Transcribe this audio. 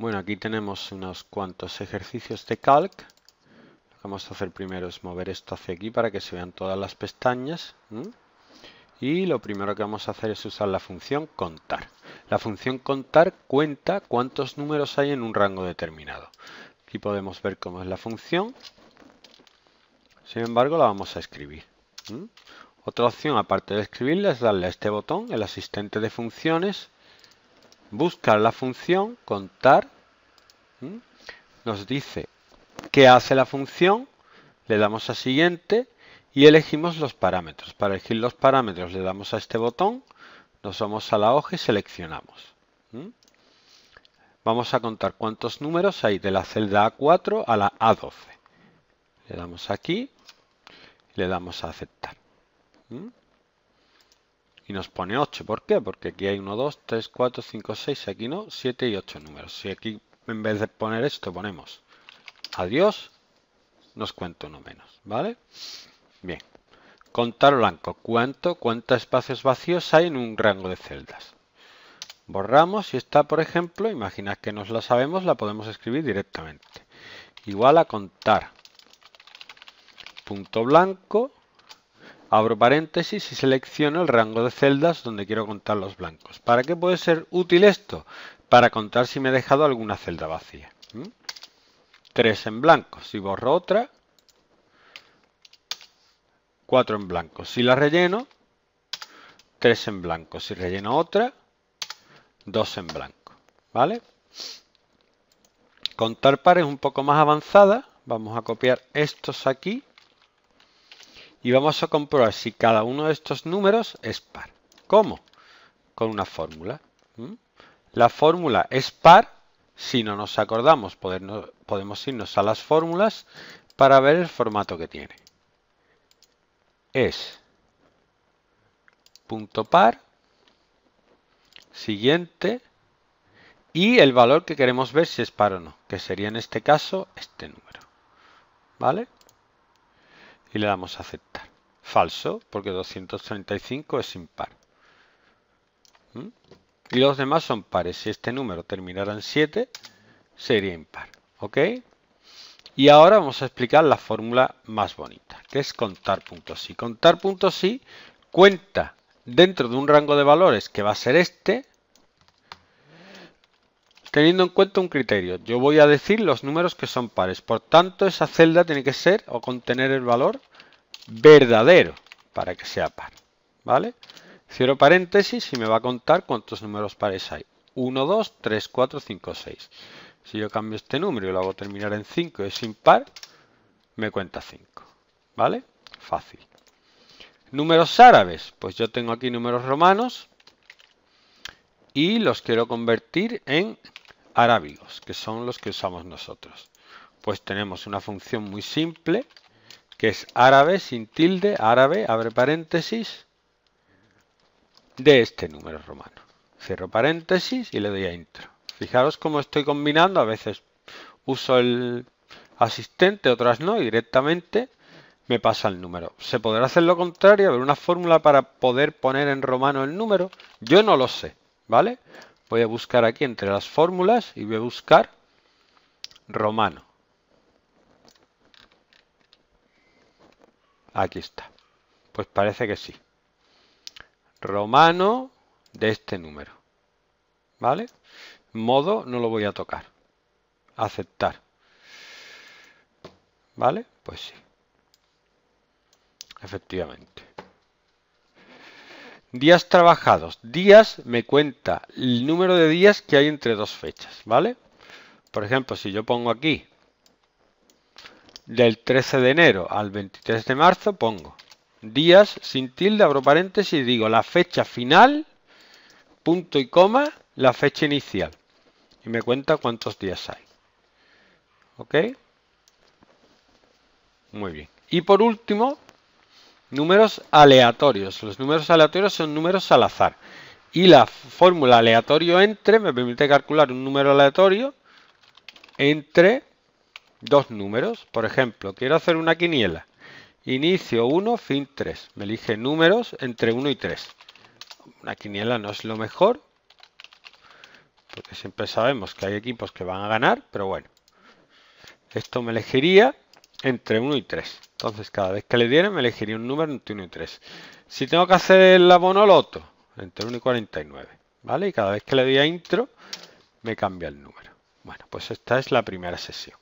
Bueno, aquí tenemos unos cuantos ejercicios de calc. Lo que vamos a hacer primero es mover esto hacia aquí para que se vean todas las pestañas. Y lo primero que vamos a hacer es usar la función contar. La función contar cuenta cuántos números hay en un rango determinado. Aquí podemos ver cómo es la función. Sin embargo, la vamos a escribir. Otra opción, aparte de escribirla, es darle a este botón, el asistente de funciones, buscar la función contar, nos dice qué hace la función, le damos a siguiente y elegimos los parámetros. Para elegir los parámetros le damos a este botón, nos vamos a la hoja y seleccionamos. Vamos a contar cuántos números hay de la celda A4 a la A12. Le damos aquí, le damos a aceptar y nos pone 8. ¿Por qué? Porque aquí hay 1, 2, 3, 4, 5, 6, aquí no, 7 y 8 números. Si aquí en vez de poner esto ponemos adiós, nos cuenta uno menos, ¿vale? Bien. Contar blanco. ¿Cuánto, ¿Cuántos espacios vacíos hay en un rango de celdas? Borramos y esta, por ejemplo, imagina que nos la sabemos, la podemos escribir directamente. Igual a contar. Punto blanco Abro paréntesis y selecciono el rango de celdas donde quiero contar los blancos. ¿Para qué puede ser útil esto? Para contar si me he dejado alguna celda vacía. ¿Mm? Tres en blanco. Si borro otra, cuatro en blanco. Si la relleno, tres en blanco. Si relleno otra, dos en blanco. ¿Vale? Contar pares un poco más avanzada. Vamos a copiar estos aquí y vamos a comprobar si cada uno de estos números es par. ¿Cómo? Con una fórmula. ¿Mm? La fórmula es par, si no nos acordamos podemos irnos a las fórmulas para ver el formato que tiene. Es punto par, siguiente, y el valor que queremos ver si es par o no, que sería en este caso este número. ¿Vale? Y le damos a aceptar. Falso, porque 235 es impar. ¿Mm? Y los demás son pares. Si este número terminara en 7, sería impar. ¿Ok? Y ahora vamos a explicar la fórmula más bonita, que es contar puntos y Contar puntos y cuenta dentro de un rango de valores que va a ser este, teniendo en cuenta un criterio. Yo voy a decir los números que son pares. Por tanto, esa celda tiene que ser o contener el valor verdadero para que sea par. ¿Vale? Cierro paréntesis y me va a contar cuántos números pares hay. 1, 2, 3, 4, 5, 6. Si yo cambio este número y lo hago terminar en 5 y es impar, me cuenta 5. ¿Vale? Fácil. Números árabes. Pues yo tengo aquí números romanos y los quiero convertir en arábigos, que son los que usamos nosotros. Pues tenemos una función muy simple que es árabe sin tilde, árabe, abre paréntesis, de este número romano. Cierro paréntesis y le doy a intro. Fijaros cómo estoy combinando, a veces uso el asistente, otras no, y directamente me pasa el número. Se podrá hacer lo contrario, haber una fórmula para poder poner en romano el número. Yo no lo sé, ¿vale? Voy a buscar aquí entre las fórmulas y voy a buscar romano. Aquí está. Pues parece que sí. Romano de este número. ¿Vale? Modo no lo voy a tocar. Aceptar. ¿Vale? Pues sí. Efectivamente. Días trabajados. Días me cuenta el número de días que hay entre dos fechas, ¿vale? Por ejemplo, si yo pongo aquí del 13 de enero al 23 de marzo pongo días sin tilde, abro paréntesis, y digo la fecha final, punto y coma, la fecha inicial. Y me cuenta cuántos días hay. ¿Ok? Muy bien. Y por último, números aleatorios. Los números aleatorios son números al azar. Y la fórmula aleatorio entre me permite calcular un número aleatorio entre dos números. Por ejemplo, quiero hacer una quiniela. Inicio 1, fin 3. Me elige números entre 1 y 3. Una quiniela no es lo mejor, porque siempre sabemos que hay equipos que van a ganar, pero bueno. Esto me elegiría entre 1 y 3. Entonces, cada vez que le diera, me elegiría un número entre 1 y 3. Si tengo que hacer la monoloto, entre 1 y 49. ¿Vale? Y cada vez que le doy a intro, me cambia el número. Bueno, pues esta es la primera sesión.